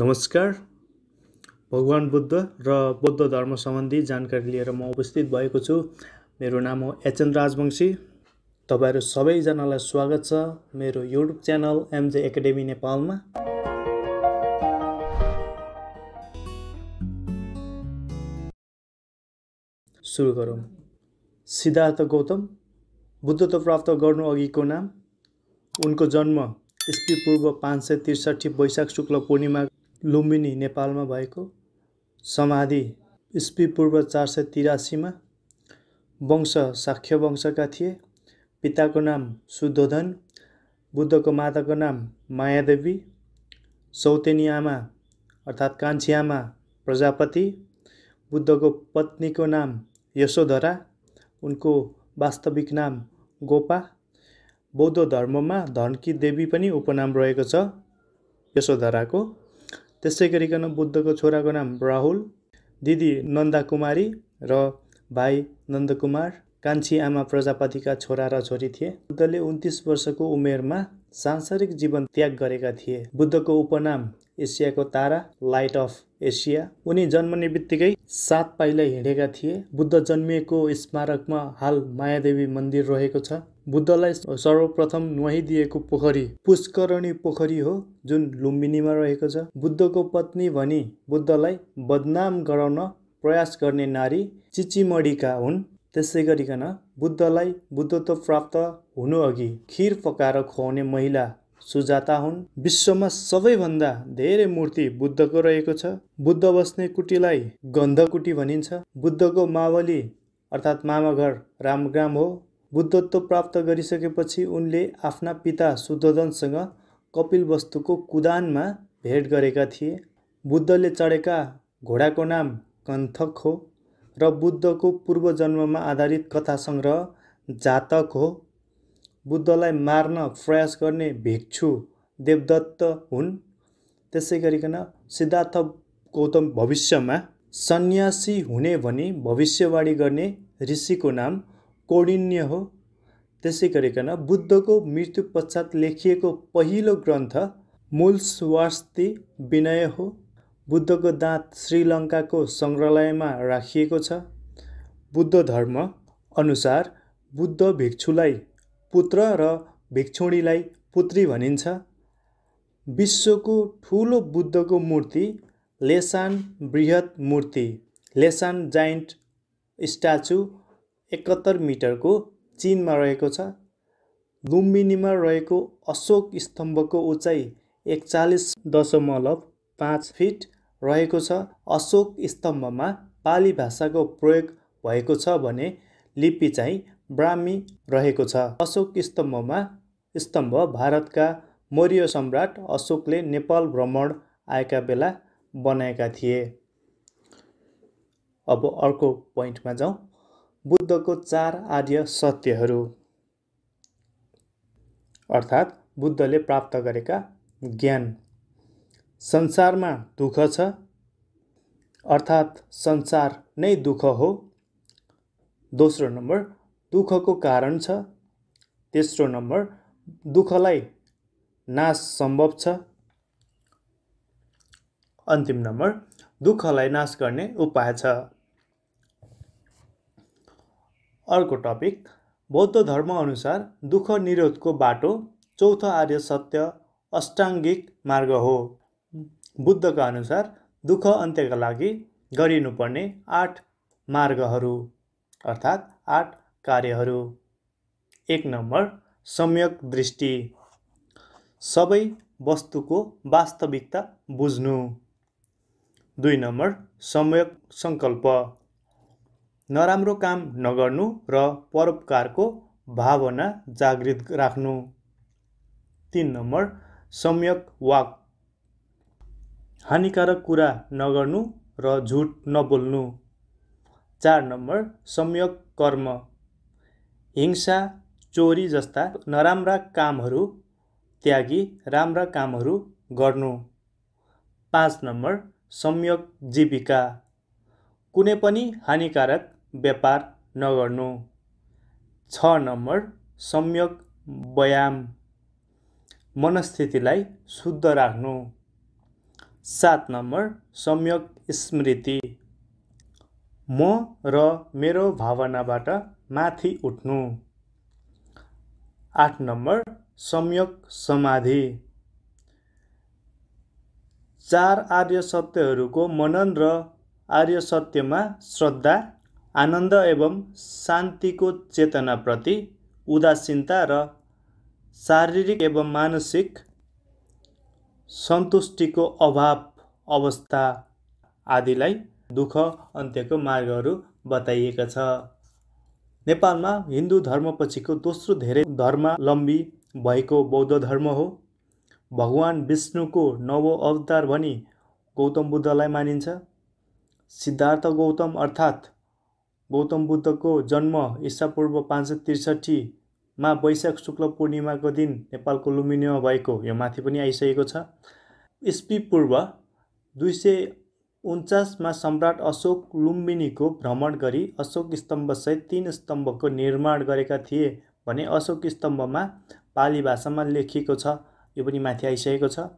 नमस्कार भगवान् बुद्ध र बुद्ध धर्म सम्बन्धी जानकारी लिएर म उपस्थित भएको छु मेरो नाम हो एचएन राजवंशी तपाईँहरू सबैजनालाई स्वागत छ मेरो युट्युब च्यानल एमजे एकाडेमी नेपालमा सुरु गरौँ सिद्धार्थ गौतम बुद्धत्व प्राप्त गर्नु अघिको नाम उनको जन्म इस्पी पूर्व पाँच सय त्रिसठी वैशाख शुक्ल पूर्णिमा लुम्बिनी नेपालमा भएको समाधि इस्पी पूर्व चार सय तिरासीमा वंश शाक्य वंशका थिए पिताको नाम सुद्धोधन बुद्धको माताको नाम मायादेवी सौतेनी आमा अर्थात् कान्छी आमा प्रजापति बुद्धको पत्नीको नाम यशोधरा उनको वास्तविक नाम गोपा बौद्ध धर्ममा धनकी देवी पनि उपनाम रहेको छ यशोधराको त्यस्तै गरिकन बुद्धको छोराको नाम राहुल दिदी नन्दा कुमारी र भाइ नन्दकुमार कान्छी आमा प्रजापतिका छोरा र छोरी थिए बुद्धले उन्तिस वर्षको उमेरमा सांसारिक जीवन त्याग गरेका थिए बुद्धको उपनाम एसियाको तारा लाइट अफ एसिया उनी जन्मने बित्तिकै सात पाइला हिँडेका थिए बुद्ध जन्मिएको स्मारकमा हाल मायादेवी मन्दिर रहेको छ बुद्धलाई सर्वप्रथम नुहाइदिएको पोखरी पुष्करणी पोखरी हो जुन लुम्बिनीमा रहेको छ बुद्धको पत्नी भनी बुद्धलाई बदनाम गराउन प्रयास गर्ने नारी चिचिमडीका हुन् त्यसै गरिकन बुद्धलाई बुद्धत्व प्राप्त हुनु अघि खिर पकाएर खुवाउने महिला सुजाता हुन् विश्वमा सबैभन्दा धेरै मूर्ति बुद्धको रहेको छ बुद्ध बस्ने कुटीलाई गन्धकुटी भनिन्छ बुद्धको मावली अर्थात् मामाघर रामग्राम हो बुद्धत्व प्राप्त गरिसकेपछि उनले आफ्ना पिता कपिल वस्तुको कुदानमा भेट गरेका थिए बुद्धले चढेका घोडाको नाम कन्थक हो र बुद्धको पूर्वजन्ममा आधारित कथा सङ्ग्रह जातक हो बुद्धलाई मार्न प्रयास गर्ने भिक्षु देवदत्त हुन् त्यसै गरिकन सिद्धार्थ गौतम भविष्यमा सन्यासी हुने भनी भविष्यवाणी गर्ने ऋषिको नाम कौडिन्य हो त्यसै गरिकन बुद्धको मृत्यु पश्चात लेखिएको पहिलो ग्रन्थ मूल स्वास्थ्य विनय हो बुद्धको दाँत श्रीलङ्काको सङ्ग्रहालयमा राखिएको छ बुद्ध धर्म अनुसार बुद्ध भिक्षुलाई पुत्र र भिक्षुणीलाई पुत्री भनिन्छ विश्वको ठुलो बुद्धको मूर्ति लेसान बृहत मूर्ति लेसान जाइन्ट स्ट्याचु एकहत्तर मिटरको चिनमा रहेको छ लुम्बिनीमा रहेको अशोक स्तम्भको उचाइ एकचालिस दशमलव पाँच फिट रहेको छ अशोक स्तम्भमा पाली भाषाको प्रयोग भएको छ भने लिपि चाहिँ ब्राह्मी रहेको छ अशोक स्तम्भमा स्तम्भ भारतका मौर्य सम्राट अशोकले नेपाल भ्रमण आएका बेला बनाएका थिए अब अर्को पोइन्टमा जाउँ बुद्धको चार आर्य सत्यहरू अर्थात् बुद्धले प्राप्त गरेका ज्ञान संसारमा दुःख छ अर्थात् संसार नै दुःख हो दोस्रो नम्बर दुःखको कारण छ तेस्रो नम्बर दुःखलाई नाश सम्भव छ अन्तिम नम्बर दुःखलाई नाश गर्ने उपाय छ अर्को टपिक बौद्ध धर्मअनुसार दुःख निरोधको बाटो चौथो आर्य सत्य अष्टाङ्गिक मार्ग हो बुद्धका अनुसार दुःख अन्त्यका लागि गरिनुपर्ने आठ मार्गहरू अर्थात् आठ कार्यहरू एक नम्बर सम्यक दृष्टि सबै वस्तुको वास्तविकता बुझ्नु दुई नम्बर सम्यक सङ्कल्प नराम्रो काम नगर्नु र परोपकारको भावना जागृत राख्नु तिन नम्बर सम्यक वाक हानिकारक कुरा नगर्नु र झुट नबोल्नु चार नम्बर सम्यक कर्म हिंसा चोरी जस्ता नराम्रा कामहरू त्यागी राम्रा कामहरू गर्नु पाँच नम्बर सम्यक जीविका कुनै पनि हानिकारक व्यापार नगर्नु छ नम्बर सम्यक व्यायाम मनस्थितिलाई शुद्ध राख्नु सात नम्बर सम्यक स्मृति म र मेरो भावनाबाट माथि उठ्नु आठ नम्बर सम्यक समाधि चार आर्य सत्यहरूको मनन र आर्य सत्यमा श्रद्धा आनन्द एवं शान्तिको चेतनाप्रति उदासीनता र शारीरिक एवं मानसिक सन्तुष्टिको अभाव अवस्था आदिलाई दुःख अन्त्यको मार्गहरू बताइएका छ नेपालमा हिन्दू धर्मपछिको दोस्रो धेरै धर्मावलम्बी भएको बौद्ध धर्म हो भगवान् विष्णुको नव अवतार भनी गौतम बुद्धलाई मानिन्छ सिद्धार्थ गौतम अर्थात् गौतम बुद्धको जन्म ईसापूर्व पाँच सय त्रिसठीमा वैशाख शुक्ल पूर्णिमाको दिन नेपालको लुम्बिनीमा भएको यो माथि पनि आइसकेको छ इस्पी पूर्व दुई सय उन्चासमा सम्राट अशोक लुम्बिनीको भ्रमण गरी अशोक स्तम्भसहित तिन स्तम्भको निर्माण गरेका थिए भने अशोक स्तम्भमा पाली भाषामा लेखिएको छ यो पनि माथि आइसकेको छ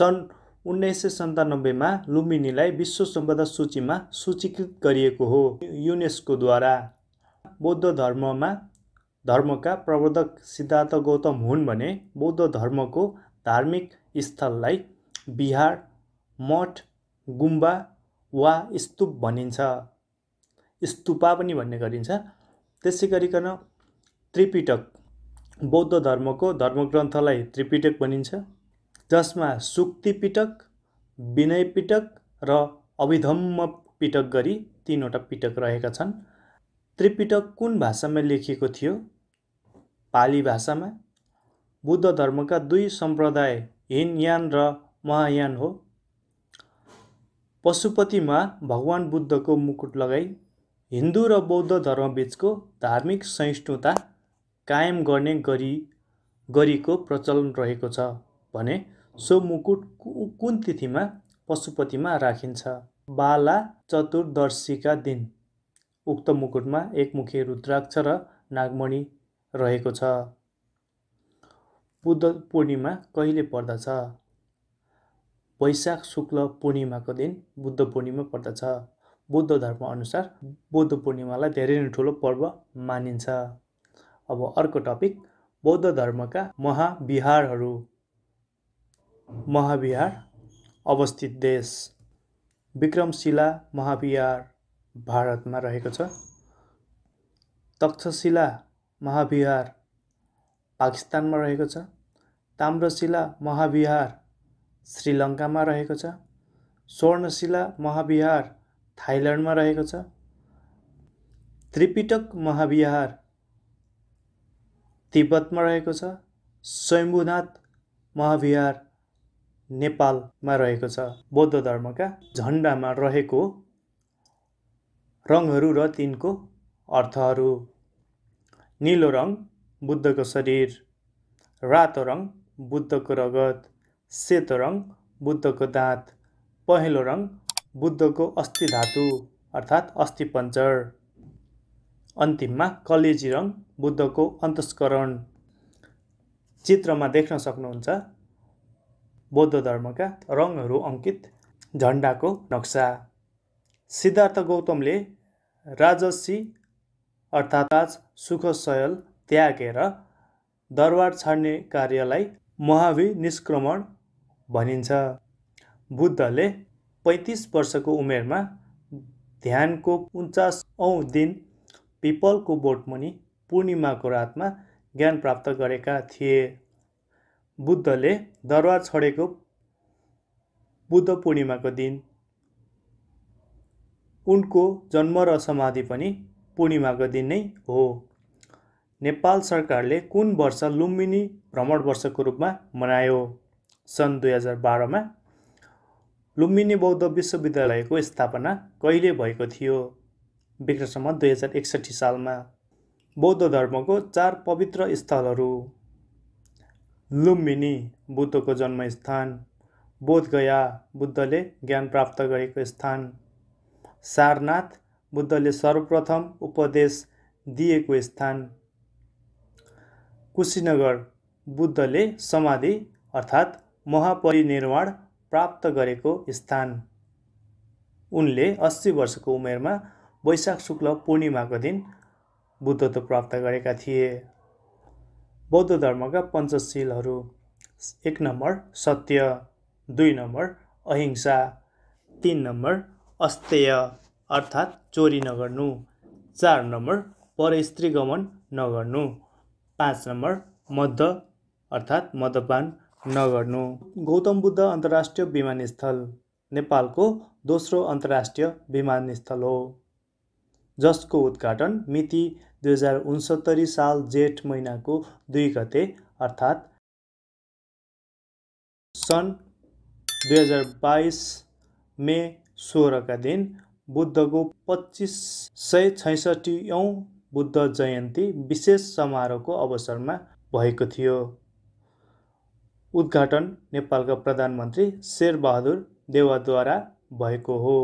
सन् उन्नाइस सय सन्तानब्बेमा लुम्बिनीलाई विश्व सम्पदा सूचीमा सूचीकृत गरिएको हो युनेस्कोद्वारा बौद्ध धर्ममा धर्मका प्रवर्धक सिद्धार्थ गौतम हुन् भने बौद्ध धर्मको धार्मिक स्थललाई बिहार मठ गुम्बा वा स्तूप भनिन्छ स्तुपा पनि भन्ने गरिन्छ त्यसै गरिकन त्रिपिटक बौद्ध धर्मको धर्मग्रन्थलाई त्रिपिटक भनिन्छ जसमा सुक्तिपिटक पिटक विनय पिटक र अभिधम्म पिटक गरी तिनवटा पिटक रहेका छन् त्रिपिटक कुन भाषामा लेखिएको थियो पाली भाषामा बुद्ध धर्मका दुई सम्प्रदाय हिनयान र महायान हो पशुपतिमा भगवान् बुद्धको मुकुट लगाई हिन्दू र बौद्ध धर्मबीचको धार्मिक सहिष्णुता कायम गर्ने गरी गरीको प्रचलन रहेको छ भने सो मुकुट कुन तिथिमा पशुपतिमा राखिन्छ बाला चतुर्दशीका दिन उक्त मुकुटमा एकमुखी रुद्राक्ष र नागमणि रहेको छ बुद्ध पूर्णिमा कहिले पर्दछ वैशाख शुक्ल पूर्णिमाको दिन बुद्ध पूर्णिमा पर्दछ बुद्ध धर्म अनुसार बुद्ध पूर्णिमालाई धेरै नै ठुलो पर्व मानिन्छ अब अर्को टपिक बौद्ध धर्मका महाविहारहरू महाविहार अवस्थित देश विक्रमशिला महाविहार भारतमा रहेको छ तक्षशिला महाविहार पाकिस्तानमा रहेको छ ताम्रशिला महाविहार श्रीलङ्कामा रहेको छ स्वर्णशिला महाविहार थाइल्यान्डमा रहेको छ त्रिपिटक महाविहार तिब्बतमा रहेको छ स्वयम्भुनाथ महाविहार नेपालमा रहेको छ बौद्ध धर्मका झन्डामा रहेको रङहरू र तिनको अर्थहरू निलो रङ बुद्धको शरीर रातो रङ बुद्धको रगत सेतो रङ बुद्धको दाँत पहेँलो रङ बुद्धको अस्थि धातु अर्थात् पञ्चर अन्तिममा कलेजी रङ बुद्धको अन्तस्करण चित्रमा देख्न सक्नुहुन्छ बौद्ध धर्मका रङहरू अङ्कित झन्डाको नक्सा सिद्धार्थ गौतमले राजसी अर्थात् राज त्यागेर दरबार छाड्ने कार्यलाई महावि निष्क्रमण भनिन्छ बुद्धले पैँतिस वर्षको उमेरमा ध्यानको उन्चास औँ दिन पिपलको बोटमुनि पूर्णिमाको रातमा ज्ञान प्राप्त गरेका थिए बुद्धले दरबार छोडेको बुद्ध पूर्णिमाको दिन उनको जन्म र समाधि पनि पूर्णिमाको दिन नै हो नेपाल सरकारले कुन वर्ष लुम्बिनी भ्रमण वर्षको रूपमा मनायो सन् दुई हजार बाह्रमा लुम्बिनी बौद्ध विश्वविद्यालयको स्थापना कहिले भएको थियो विक्रसम्म दुई हजार एकसट्ठी सालमा बौद्ध धर्मको चार पवित्र स्थलहरू लुम्बिनी बुद्धको जन्मस्थान बोधगया बुद्धले ज्ञान प्राप्त गरेको स्थान सारनाथ बुद्धले सर्वप्रथम उपदेश दिएको स्थान कुशीनगर बुद्धले समाधि अर्थात् महापरिनिर्वाण प्राप्त गरेको स्थान उनले अस्सी वर्षको उमेरमा वैशाख शुक्ल पूर्णिमाको दिन बुद्धत्व प्राप्त गरेका थिए बौद्ध धर्मका पञ्चशीलहरू एक नम्बर सत्य दुई नम्बर अहिंसा तिन नम्बर अस्तेय अर्थात् चोरी नगर्नु चार नम्बर परस्त्रीगमन गमन नगर्नु पाँच नम्बर मद अर्थात् मद्यपान नगर्नु गौतम बुद्ध अन्तर्राष्ट्रिय विमानस्थल नेपालको दोस्रो अन्तर्राष्ट्रिय विमानस्थल हो जसको उद्घाटन मिति दुई हजार उन्सत्तरी साल जेठ महिनाको दुई गते अर्थात् सन् दुई हजार बाइस मे सोह्रका दिन बुद्धको पच्चिस सय छैसठीऔँ बुद्ध जयन्ती विशेष समारोहको अवसरमा भएको थियो उद्घाटन नेपालका प्रधानमन्त्री शेरबहादुर देवाद्वारा भएको हो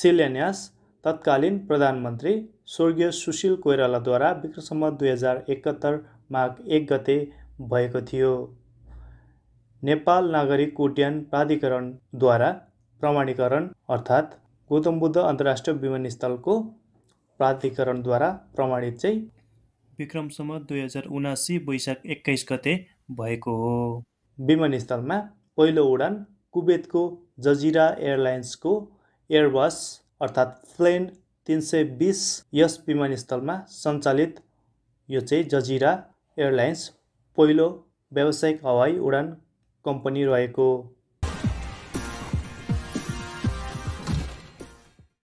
शिलान्यास तत्कालीन प्रधानमन्त्री स्वर्गीय सुशील कोइरालाद्वारा विक्रमसम्म दुई हजार एकहत्तर माघ एक गते भएको थियो नेपाल नागरिक उड्डयन प्राधिकरणद्वारा प्रमाणीकरण अर्थात् गौतम बुद्ध अन्तर्राष्ट्रिय विमानस्थलको प्राधिकरणद्वारा प्रमाणित चाहिँ विक्रमसम्म दुई हजार उनासी वैशाख एक्काइस गते भएको हो विमानस्थलमा पहिलो उडान कुवेतको जजिरा एयरलाइन्सको एयरबस अर्थात् प्लेन तिन सय बिस यस विमानस्थलमा सञ्चालित यो चाहिँ जजिरा एयरलाइन्स पहिलो व्यावसायिक हवाई उडान कम्पनी रहेको